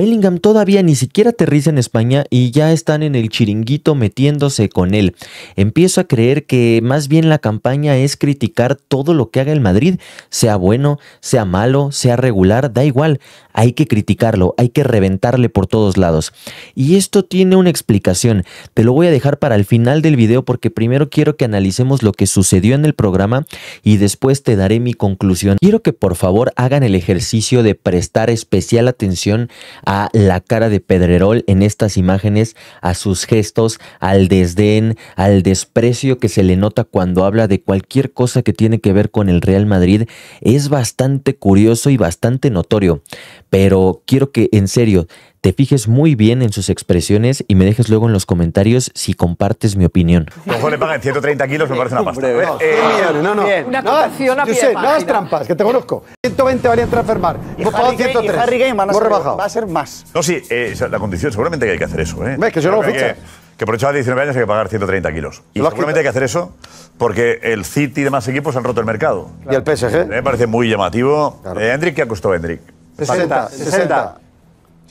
Bellingham todavía ni siquiera aterriza en España y ya están en el chiringuito metiéndose con él. Empiezo a creer que más bien la campaña es criticar todo lo que haga el Madrid, sea bueno, sea malo, sea regular, da igual, hay que criticarlo, hay que reventarle por todos lados. Y esto tiene una explicación, te lo voy a dejar para el final del video porque primero quiero que analicemos lo que sucedió en el programa y después te daré mi conclusión. Quiero que por favor hagan el ejercicio de prestar especial atención a a la cara de Pedrerol en estas imágenes, a sus gestos, al desdén, al desprecio que se le nota cuando habla de cualquier cosa que tiene que ver con el Real Madrid, es bastante curioso y bastante notorio. Pero quiero que en serio te fijes muy bien en sus expresiones y me dejes luego en los comentarios si compartes mi opinión. Ojo, le pagan 130 kilos, me parece una pasta. Eh, eh, no, eh, no, no, no. Una no, a No hagas trampas, que te conozco. 120 valían transfermar. Vos pagado 103. Y Harry Game van va a ser más. No, sí, eh, la condición, seguramente que hay que hacer eso. ¿eh? Ves, que yo lo ficha que por echar 19 años hay que pagar 130 kilos. Y seguramente hay que hacer eso porque el City y demás equipos han roto el mercado. ¿Y el PSG? Me parece muy llamativo. Claro. Eh, Hendrik, ¿qué costó Hendrik? 60. 60.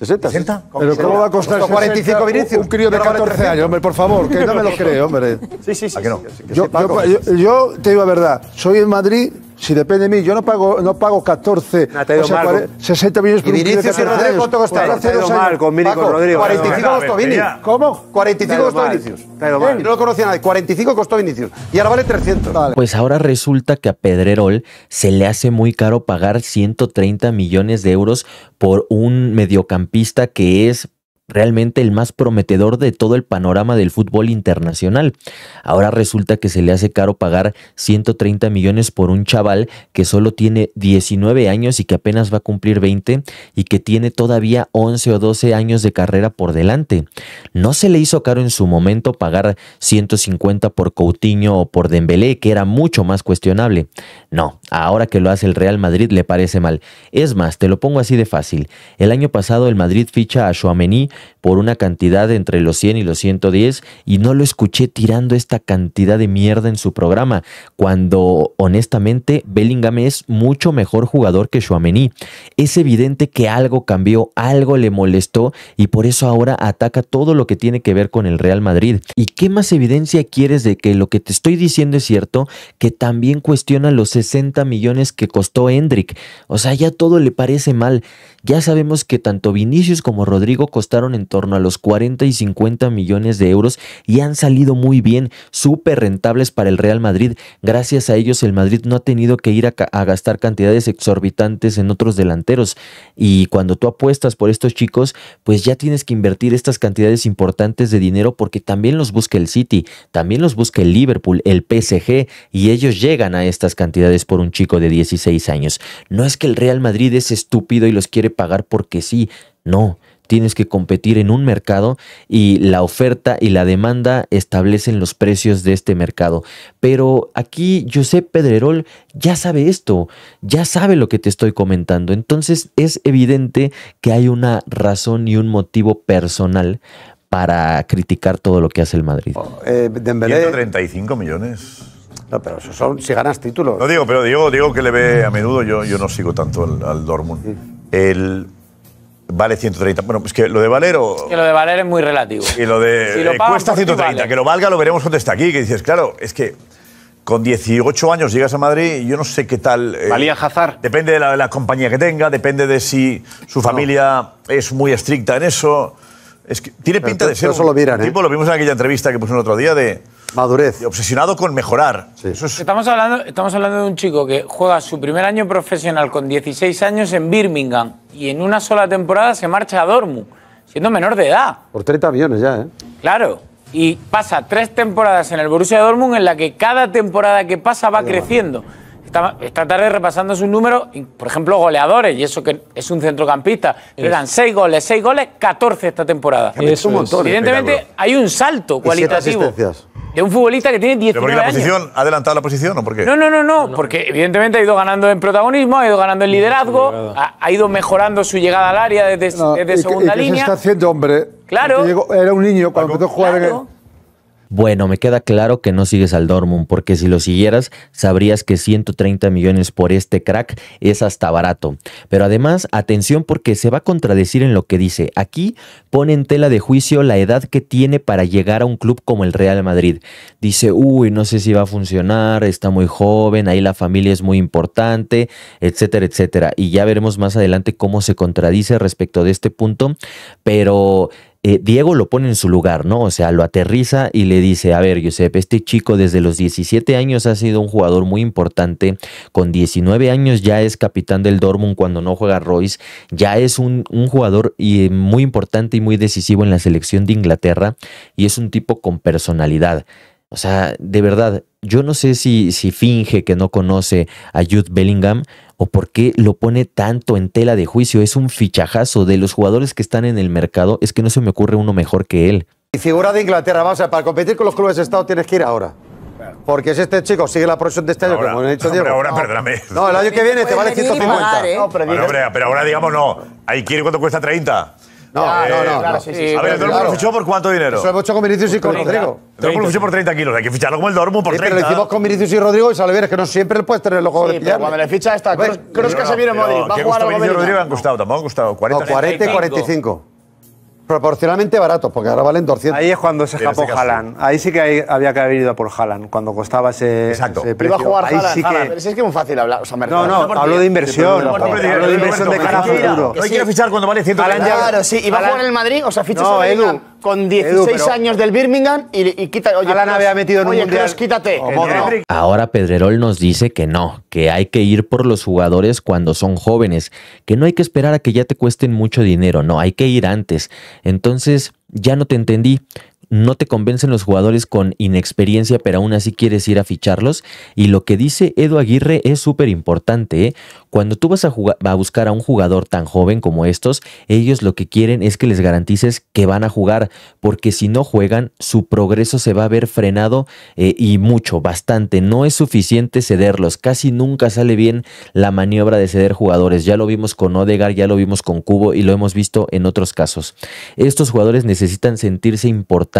60. 60. Pero ¿cómo va a costar 45 Vinicius? Un, crío de 14 años, hombre, por favor, que no me lo creo, hombre. Sí, sí, sí. ¿A que no? Yo, yo, yo, te digo la verdad, soy en Madrid si depende de mí, yo no pago, no pago 14, o sea, 60 millones por un de ¿cuánto 45 costó Vinicius. ¿Cómo? 45 costó Vinicius. No lo conocía nadie. 45 costó Vinicius. Y ahora vale 300. Pues ahora resulta que a Pedrerol se le hace muy caro pagar 130 millones de euros por un mediocampista que es realmente el más prometedor de todo el panorama del fútbol internacional. Ahora resulta que se le hace caro pagar 130 millones por un chaval que solo tiene 19 años y que apenas va a cumplir 20 y que tiene todavía 11 o 12 años de carrera por delante. No se le hizo caro en su momento pagar 150 por Coutinho o por Dembélé, que era mucho más cuestionable. No, ahora que lo hace el Real Madrid le parece mal. Es más, te lo pongo así de fácil. El año pasado el Madrid ficha a Chouameni por una cantidad entre los 100 y los 110 y no lo escuché tirando esta cantidad de mierda en su programa, cuando honestamente Bellingham es mucho mejor jugador que Chouameni. Es evidente que algo cambió, algo le molestó y por eso ahora ataca todo lo que tiene que ver con el Real Madrid. ¿Y qué más evidencia quieres de que lo que te estoy diciendo es cierto? Que también cuestiona los 60 millones que costó Hendrik. O sea, ya todo le parece mal. Ya sabemos que tanto Vinicius como Rodrigo costaron en torno a los 40 y 50 millones de euros y han salido muy bien, súper rentables para el Real Madrid. Gracias a ellos el Madrid no ha tenido que ir a, gastar cantidades exorbitantes en otros delanteros. Y cuando tú apuestas por estos chicos, pues ya tienes que invertir estas cantidades importantes de dinero porque también los busca el City, también los busca el Liverpool, el PSG y ellos llegan a estas cantidades por un chico de 16 años. No es que el Real Madrid es estúpido y los quiere pagar porque sí. No, tienes que competir en un mercado y la oferta y la demanda establecen los precios de este mercado. Pero aquí José Pedrerol ya sabe esto, ya sabe lo que te estoy comentando. Entonces es evidente que hay una razón y un motivo personal para criticar todo lo que hace el Madrid. 135 eh, millones. No, pero eso son si ganas títulos. No digo, pero digo, digo que le ve a menudo, yo, yo no sigo tanto al, al Dortmund el vale 130. Bueno, pues que lo de Valero. Que lo de Valero es muy relativo. Y lo de cuesta 130. Pues que lo valga lo veremos cuando está aquí. Que dices, claro, es que con 18 años llegas a Madrid y yo no sé qué tal. Eh, Valía Hazard. Depende de la, de compañía que tenga, depende de si su familia es muy estricta en eso. Es tiene pinta de ser. Eso lo un ¿eh? tipo, lo vimos en aquella entrevista que puso el otro día de. Madurez. obsesionado con mejorar. Eso Estamos hablando, estamos hablando de un chico que juega su primer año profesional con 16 años en Birmingham y en una sola temporada se marcha a Dortmund, siendo menor de edad. Por 30 millones ya, ¿eh? Claro. Y pasa tres temporadas en el Borussia Dortmund en la que cada temporada que pasa va creciendo esta, tarde repasando sus números, por ejemplo, goleadores, y eso que es un centrocampista, le eran seis goles, seis goles, 14 esta temporada. Evidentemente hay un salto cualitativo de un futbolista que tiene 19 ¿Pero la posición ha adelantado la posición o por qué? No, no, no, no, porque evidentemente ha ido ganando en protagonismo, ha ido ganando en liderazgo, ha, ido mejorando su llegada al área desde, desde segunda línea. Se está haciendo, hombre. Claro. era un niño cuando empezó a jugar en el, bueno, me queda claro que no sigues al Dortmund, porque si lo siguieras, sabrías que 130 millones por este crack es hasta barato. Pero además, atención porque se va a contradecir en lo que dice. Aquí pone en tela de juicio la edad que tiene para llegar a un club como el Real Madrid. Dice, uy, no sé si va a funcionar, está muy joven, ahí la familia es muy importante, etcétera, etcétera. Y ya veremos más adelante cómo se contradice respecto de este punto, pero eh, Diego lo pone en su lugar, ¿no? O sea, lo aterriza y le dice, a ver, Josep, este chico desde los 17 años ha sido un jugador muy importante, con 19 años ya es capitán del Dortmund cuando no juega Royce, ya es un, jugador eh, muy importante y muy decisivo en la selección de Inglaterra y es un tipo con personalidad. O sea, de verdad, yo no sé si, si finge que no conoce a Jude Bellingham o por qué lo pone tanto en tela de juicio. Es un fichajazo de los jugadores que están en el mercado. Es que no se me ocurre uno mejor que él. Y figura de Inglaterra, vamos a para competir con los clubes de Estado tienes que ir ahora. Porque es este chico, sigue la profesión de este año, ahora, como dicho Diego. Pero ahora, perdóname. No, el año que viene te vale 150. no, pero, pero ahora digamos no. ¿Ahí quiere cuánto cuesta 30? No, no, eh, no. a ver, el Dortmund lo fichó por cuánto dinero. Eso lo hemos hecho con Vinicius y con Rodrigo. El Dortmund lo fichó por 30 kilos. Hay que ficharlo como el Dortmund por 30. pero lo hicimos con Vinicius y Rodrigo y sale bien. Es que no siempre puedes tener el ojo de pillar. Cuando le ficha esta, creo que se viene Modric. Va a jugar a Vinicius y Rodrigo han costado, tampoco han costado. 40, 40 45. Proporcionalmente baratos, porque ahora valen 200. Ahí es cuando se escapó Jalán Ahí sí que había que haber ido por Haaland, cuando costaba ese, Exacto. precio. Iba a jugar Ahí sí Que... Pero es que es muy fácil hablar. O sea, no, no, hablo de inversión. hablo de inversión de cara a futuro. Hoy quiero fichar cuando vale 100. claro, sí. ¿Y va a jugar en el Madrid o se ficha en el con 16 años del Birmingham y, y quita. Oye, la metido en un quítate. Ahora Pedrerol nos dice que no, que hay que ir por los jugadores cuando son jóvenes, que no hay que esperar a que ya te cuesten mucho dinero, no, hay que ir antes. Entonces, ya no te entendí no te convencen los jugadores con inexperiencia, pero aún así quieres ir a ficharlos. Y lo que dice Edu Aguirre es súper importante. ¿eh? Cuando tú vas a, buscar a un jugador tan joven como estos, ellos lo que quieren es que les garantices que van a jugar, porque si no juegan, su progreso se va a ver frenado eh, y mucho, bastante. No es suficiente cederlos. Casi nunca sale bien la maniobra de ceder jugadores. Ya lo vimos con Odegar, ya lo vimos con Cubo y lo hemos visto en otros casos. Estos jugadores necesitan sentirse importantes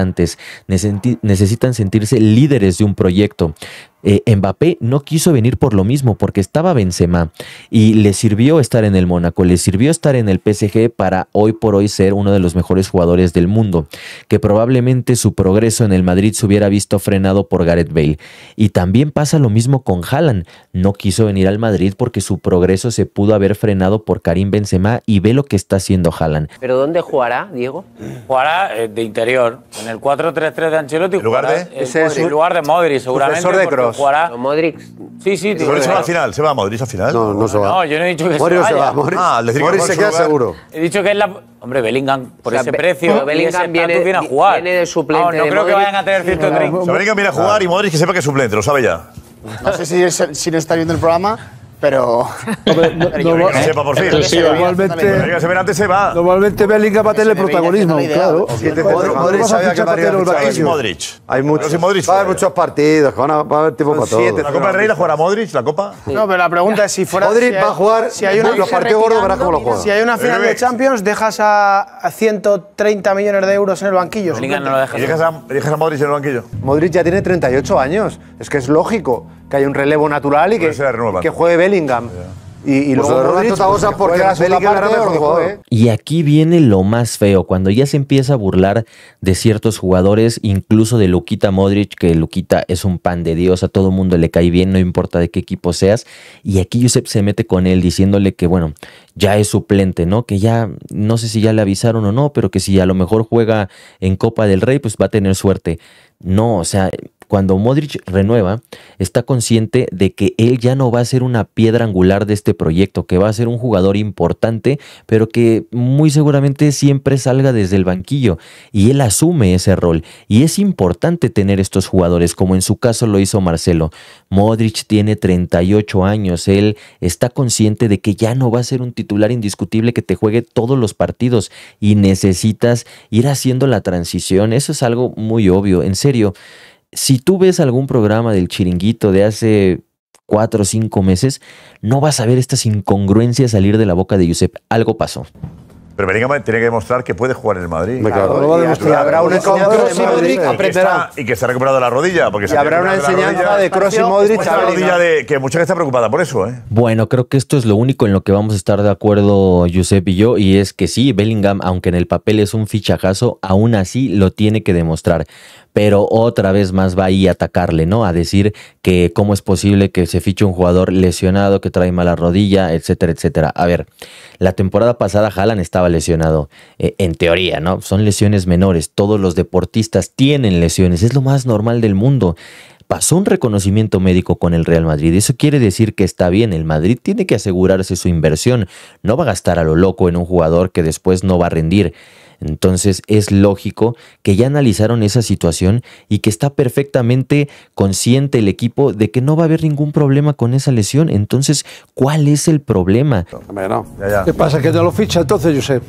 necesitan sentirse líderes de un proyecto, eh, Mbappé no quiso venir por lo mismo, porque estaba Benzema y le sirvió estar en el Mónaco, le sirvió estar en el PSG para hoy por hoy ser uno de los mejores jugadores del mundo, que probablemente su progreso en el Madrid se hubiera visto frenado por Gareth Bale. Y también pasa lo mismo con Haaland, no quiso venir al Madrid porque su progreso se pudo haber frenado por Karim Benzema y ve lo que está haciendo Haaland. ¿Pero dónde jugará, Diego? Jugará eh, de interior, en el 4-3-3 de Ancelotti. lugar de? es el, lugar de Modri, seguramente. Cross. jugará. Modric. Sí, sí, tío. Modric se va al final, se va Modric al final. No, no se va. No, yo no he dicho que se vaya. se va, Modric. Ah, Modric se queda seguro. He dicho que es la Hombre, Bellingham por ese precio, Bellingham viene, viene, a jugar. Viene de suplente. No, creo que vayan a tener cierto sí, Se Bellingham viene a jugar y Modric que sepa que es suplente, lo sabe ya. No sé si, si no está viendo el programa, pero. Normalmente. se va. Normalmente Bellingham va a tener el protagonismo, claro. Modric sabe que Modric. Modric. Hay muchos. Va a muchos partidos, va a haber tiempo para todo. ¿La Copa del Rey la jugará Modric, la Copa? No, pero la pregunta es si fuera. Modric va a jugar. Si hay los partidos gordos, verás cómo lo juega. Si hay una final de Champions, dejas a 130 millones de euros en el banquillo. Bellingham no lo dejas. ¿Y dejas a Modric en el banquillo? Modric ya tiene 38 años. Es que es lógico que haya un relevo natural y que, que juegue Bellingham. Y, y pues de Rodríguez, pues, porque juego. ¿eh? Y aquí viene lo más feo, cuando ya se empieza a burlar de ciertos jugadores, incluso de Luquita Modric, que Luquita es un pan de Dios, a todo mundo le cae bien, no importa de qué equipo seas. Y aquí Josep se mete con él diciéndole que, bueno, ya es suplente, ¿no? Que ya, no sé si ya le avisaron o no, pero que si a lo mejor juega en Copa del Rey, pues va a tener suerte. No, o sea, cuando Modric renueva, está consciente de que él ya no va a ser una piedra angular de este proyecto, que va a ser un jugador importante, pero que muy seguramente siempre salga desde el banquillo y él asume ese rol. Y es importante tener estos jugadores, como en su caso lo hizo Marcelo. Modric tiene 38 años, él está consciente de que ya no va a ser un titular indiscutible que te juegue todos los partidos y necesitas ir haciendo la transición. Eso es algo muy obvio, en serio si tú ves algún programa del chiringuito de hace cuatro o cinco meses, no vas a ver estas incongruencias salir de la boca de Josep. Algo pasó. Pero Bellingham tiene que demostrar que puede jugar en el Madrid. Y que se ha recuperado la rodilla. Porque y habrá una enseñanza de Kroos y Modric. que mucha gente está preocupada por eso. ¿eh? Bueno, creo que esto es lo único en lo que vamos a estar de acuerdo Josep y yo. Y es que sí, Bellingham, aunque en el papel es un fichajazo, aún así lo tiene que demostrar pero otra vez más va ahí a atacarle, ¿no? A decir que cómo es posible que se fiche un jugador lesionado, que trae mala rodilla, etcétera, etcétera. A ver, la temporada pasada Jalan estaba lesionado, eh, en teoría, ¿no? Son lesiones menores, todos los deportistas tienen lesiones, es lo más normal del mundo pasó un reconocimiento médico con el Real Madrid. Eso quiere decir que está bien. El Madrid tiene que asegurarse su inversión. No va a gastar a lo loco en un jugador que después no va a rendir. Entonces es lógico que ya analizaron esa situación y que está perfectamente consciente el equipo de que no va a haber ningún problema con esa lesión. Entonces, ¿cuál es el problema? ¿Qué pasa? ¿Que no lo ficha entonces, José?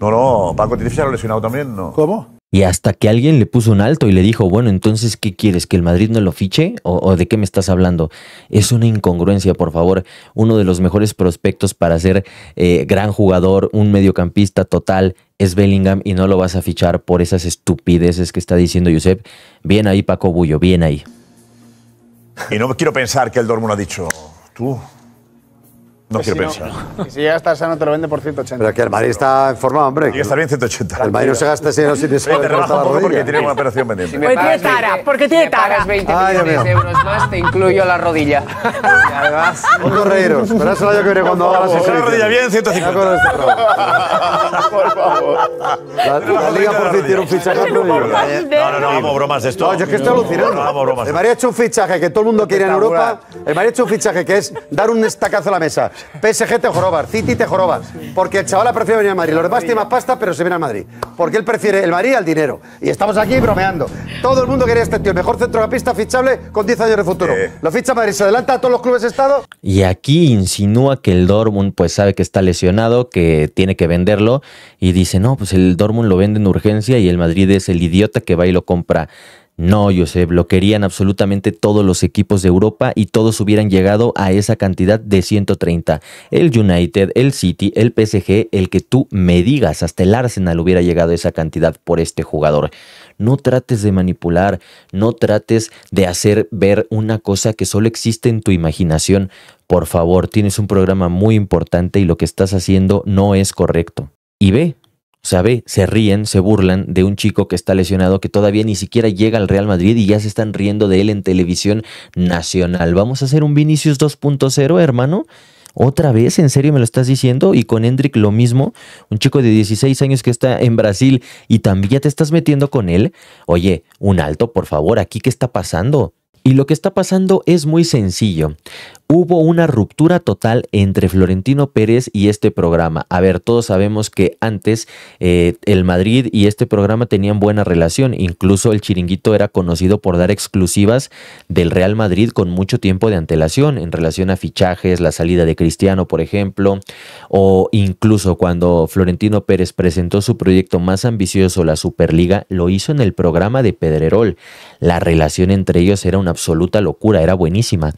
No, no, Paco Tiene lo lesionado también, ¿no? ¿Cómo? Y hasta que alguien le puso un alto y le dijo, bueno, entonces, ¿qué quieres? ¿Que el Madrid no lo fiche? ¿O, de qué me estás hablando? Es una incongruencia, por favor. Uno de los mejores prospectos para ser eh, gran jugador, un mediocampista total, es Bellingham y no lo vas a fichar por esas estupideces que está diciendo Josep. Bien ahí, Paco Bullo, bien ahí. Y no quiero pensar que el Dortmund ha dicho, tú, no quiero pensar. si llega a estar sano, te lo vende por 180. Pero que el Madrid está en hombre. y está bien 180. El Madrid no se gasta si no se porque tiene una operación pendiente. Si porque tiene tara, porque tiene tara. Si 20 millones de euros más, te incluyo la rodilla. y además... Un Pero eso lo que veré cuando hagas eso. La rodilla bien, 150. Este por favor. La, Liga por fin tiene un fichaje. No, no, no, hago bromas de esto. No, es que estoy alucinando. hago bromas. El Madrid ha hecho un fichaje que todo el mundo quiere en Europa. El Madrid ha hecho un fichaje que es dar un estacazo a la mesa. PSG te joroba, City te joroba. Porque el chaval prefiere venir a Madrid. Los demás tiene más pasta, pero se viene a Madrid. Porque él prefiere el Madrid al dinero. Y estamos aquí bromeando. Todo el mundo quería este tío, el mejor centrocampista fichable con 10 años de futuro. Lo ficha Madrid, se adelanta a todos los clubes de Estado. Y aquí insinúa que el Dortmund pues sabe que está lesionado, que tiene que venderlo. Y dice, no, pues el Dortmund lo vende en urgencia y el Madrid es el idiota que va y lo compra no, Josep, lo querían absolutamente todos los equipos de Europa y todos hubieran llegado a esa cantidad de 130. El United, el City, el PSG, el que tú me digas, hasta el Arsenal hubiera llegado a esa cantidad por este jugador. No trates de manipular, no trates de hacer ver una cosa que solo existe en tu imaginación. Por favor, tienes un programa muy importante y lo que estás haciendo no es correcto. Y ve, ¿Sabe? se ríen, se burlan de un chico que está lesionado, que todavía ni siquiera llega al Real Madrid y ya se están riendo de él en televisión nacional. Vamos a hacer un Vinicius 2.0, hermano. ¿Otra vez? ¿En serio me lo estás diciendo? Y con Hendrik lo mismo, un chico de 16 años que está en Brasil y también ya te estás metiendo con él. Oye, un alto, por favor, aquí qué está pasando. Y lo que está pasando es muy sencillo hubo una ruptura total entre Florentino Pérez y este programa. A ver, todos sabemos que antes eh, el Madrid y este programa tenían buena relación, incluso el chiringuito era conocido por dar exclusivas del Real Madrid con mucho tiempo de antelación en relación a fichajes, la salida de Cristiano, por ejemplo, o incluso cuando Florentino Pérez presentó su proyecto más ambicioso, la Superliga, lo hizo en el programa de Pedrerol. La relación entre ellos era una absoluta locura, era buenísima.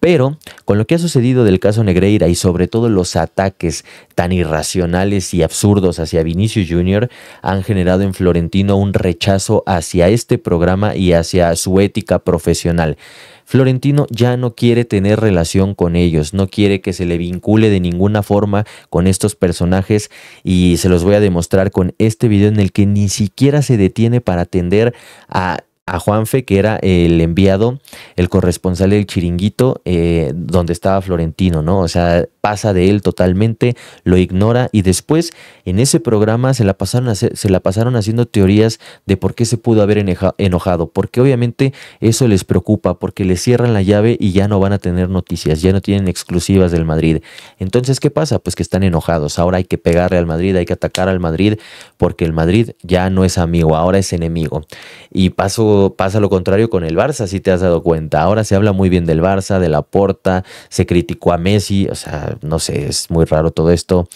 Pero con lo que ha sucedido del caso Negreira y sobre todo los ataques tan irracionales y absurdos hacia Vinicius Jr. han generado en Florentino un rechazo hacia este programa y hacia su ética profesional. Florentino ya no quiere tener relación con ellos, no quiere que se le vincule de ninguna forma con estos personajes y se los voy a demostrar con este video en el que ni siquiera se detiene para atender a a Juanfe, que era el enviado, el corresponsal del chiringuito, eh, donde estaba Florentino, ¿no? O sea, pasa de él totalmente, lo ignora y después en ese programa se la pasaron, se la pasaron haciendo teorías de por qué se pudo haber enojado, porque obviamente eso les preocupa, porque le cierran la llave y ya no van a tener noticias, ya no tienen exclusivas del Madrid. Entonces, ¿qué pasa? Pues que están enojados, ahora hay que pegarle al Madrid, hay que atacar al Madrid, porque el Madrid ya no es amigo, ahora es enemigo. Y paso, pasa lo contrario con el Barça, si te has dado cuenta, ahora se habla muy bien del Barça, de la Porta, se criticó a Messi, o sea, no sé, es muy raro todo esto.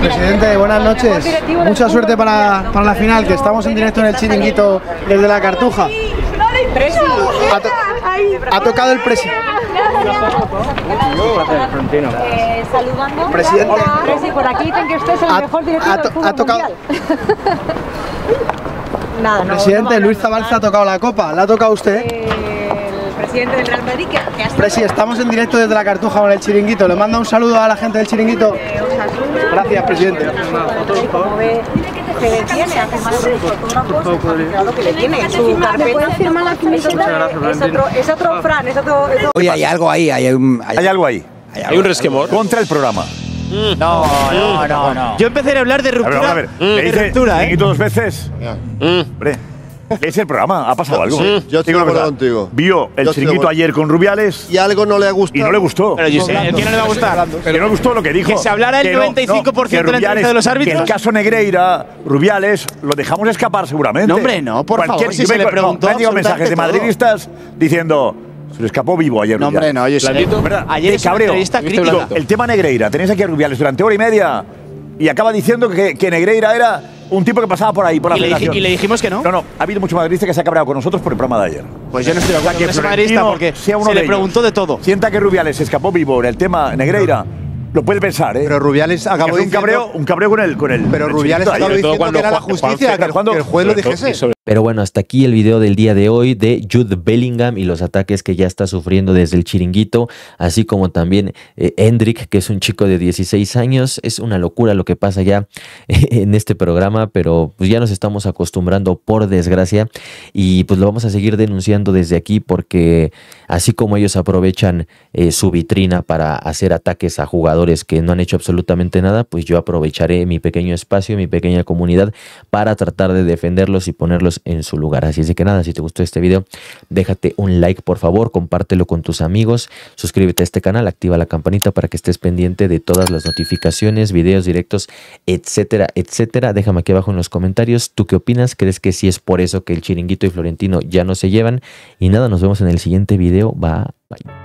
Presidente, buenas noches. Mucha suerte para, la final, que estamos en directo en el chiringuito desde la Cartuja. Ha, ha tocado el presidente. Presidente. por tocado. Presidente, Luis Zabalza ha tocado la copa. ¿La ha tocado usted? Eh, presidente del Real Madrid. Que, que Presi, estamos en directo desde la Cartuja con el Chiringuito. Le mando un saludo a la gente del Chiringuito. Eh, gracias, presidente. Se detiene a firmar una cosa, que le tiene, su carpeta firma la camiseta, es otro, es otro Fran, es otro... Oye, hay algo ahí, hay, un, hay, ¿Hay algo ahí. Hay, algo, ¿Hay un resquemor. Contra el programa. Mm. No, no, no, no. Yo empecé a hablar de ruptura. A ver, a ver. Mm. De ruptura, ¿eh? dos veces. Mm. Es el programa, ha pasado algo. yo estoy de acuerdo contigo. Vio el chiringuito ayer con Rubiales. Y algo no le ha gustado. Y no le gustó. Pero yo sé, ¿quién no le va a gustar? Pero no le gustó lo que dijo. Que se hablara el 95% de los árbitros. Que el caso Negreira, Rubiales, lo dejamos escapar seguramente. No, hombre, no, por favor, si se le preguntó. No, mensajes de madridistas diciendo... Se le escapó vivo ayer. No, hombre, no, yo sé. Ayer es una crítica. El tema Negreira, tenéis aquí a Rubiales durante hora y media y acaba diciendo que, que Negreira era un tipo que pasaba por ahí, por la y y le dijimos que no. No, no, ha habido mucho madridista que se ha cabreado con nosotros por el programa de ayer. Pues yo no estoy de acuerdo con porque uno se le preguntó de todo. Sienta que Rubiales escapó vivo en el tema Negreira. Lo puede pensar, ¿eh? Pero Rubiales acabó un cabreo, un cabreo con él. con él Pero Rubiales acabó diciendo cuando que era la justicia, el juez lo dijese. Pero bueno, hasta aquí el video del día de hoy de Jude Bellingham y los ataques que ya está sufriendo desde el chiringuito, así como también Hendrick eh, que es un chico de 16 años. Es una locura lo que pasa ya en este programa, pero pues ya nos estamos acostumbrando por desgracia y pues lo vamos a seguir denunciando desde aquí porque así como ellos aprovechan eh, su vitrina para hacer ataques a jugadores que no han hecho absolutamente nada, pues yo aprovecharé mi pequeño espacio, mi pequeña comunidad para tratar de defenderlos y ponerlos en su lugar. Así es que nada, si te gustó este video, déjate un like por favor, compártelo con tus amigos, suscríbete a este canal, activa la campanita para que estés pendiente de todas las notificaciones, videos directos, etcétera, etcétera. Déjame aquí abajo en los comentarios, ¿tú qué opinas? ¿Crees que si es por eso que el chiringuito y Florentino ya no se llevan? Y nada, nos vemos en el siguiente video. bye.